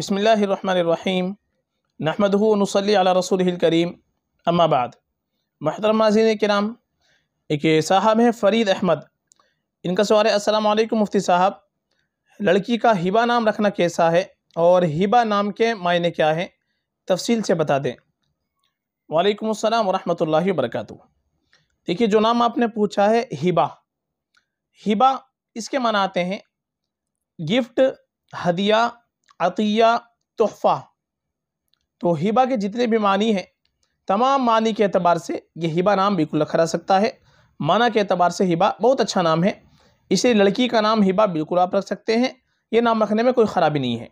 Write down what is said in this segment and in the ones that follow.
بسم اللہ الرحمن الرحیم نحمد نصلی علی رسول الکریم بعد محترم ناظرین کرام ایک صاحب ہیں فرید احمد ان کا سوال ہے السلام علیکم مفتی صاحب لڑکی کا ہبا نام رکھنا کیسا ہے اور ہیبا نام کے معنی کیا ہے تفصیل سے بتا دیں وعلیکم السلام ورحمۃ اللہ وبرکاتہ دیکھیے جو نام آپ نے پوچھا ہے ہیبا ہیبا اس کے معنی آتے ہیں گفٹ ہدیہ عطیہ تحفہ تو ہبہ کے جتنے بھی معنی ہیں تمام معنی کے اعتبار سے یہ ہبہ نام بالکل رکھا سکتا ہے معنی کے اعتبار سے ہبہ بہت اچھا نام ہے اس لیے لڑکی کا نام ہبہ بالکل آپ رکھ سکتے ہیں یہ نام رکھنے میں کوئی خرابی نہیں ہے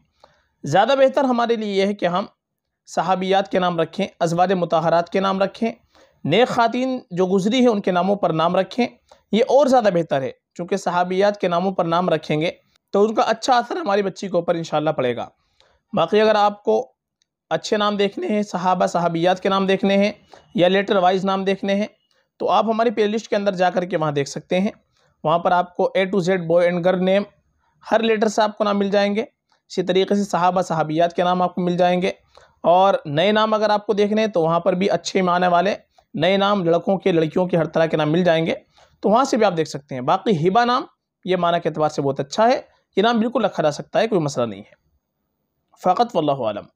زیادہ بہتر ہمارے لیے یہ ہے کہ ہم صحابیات کے نام رکھیں ازواج متحرات کے نام رکھیں نیک خواتین جو گزری ہیں ان کے ناموں پر نام رکھیں یہ اور زیادہ بہتر ہے چونکہ صحابیات کے ناموں پر نام رکھیں گے تو ان کا اچھا اثر ہماری بچی کے اوپر انشاءاللہ پڑے گا باقی اگر آپ کو اچھے نام دیکھنے ہیں صحابہ صحابیات کے نام دیکھنے ہیں یا لیٹر وائز نام دیکھنے ہیں تو آپ ہماری پلے لسٹ کے اندر جا کر کے وہاں دیکھ سکتے ہیں وہاں پر آپ کو A to Z boy and girl name ہر لیٹر سے آپ کو نام مل جائیں گے اسی طریقے سے صحابہ صحابیات کے نام آپ کو مل جائیں گے اور نئے نام اگر آپ کو دیکھنے ہیں تو وہاں پر بھی اچھے معنی والے نئے نام لڑکوں کے لڑکیوں کے ہر طرح کے نام مل جائیں گے تو وہاں سے بھی آپ دیکھ سکتے ہیں باقی ہبا نام یہ معنی کے اعتبار سے بہت اچھا ہے یہ نام بالکل رکھا جا سکتا ہے کوئی مسئلہ نہیں ہے فاقت عالم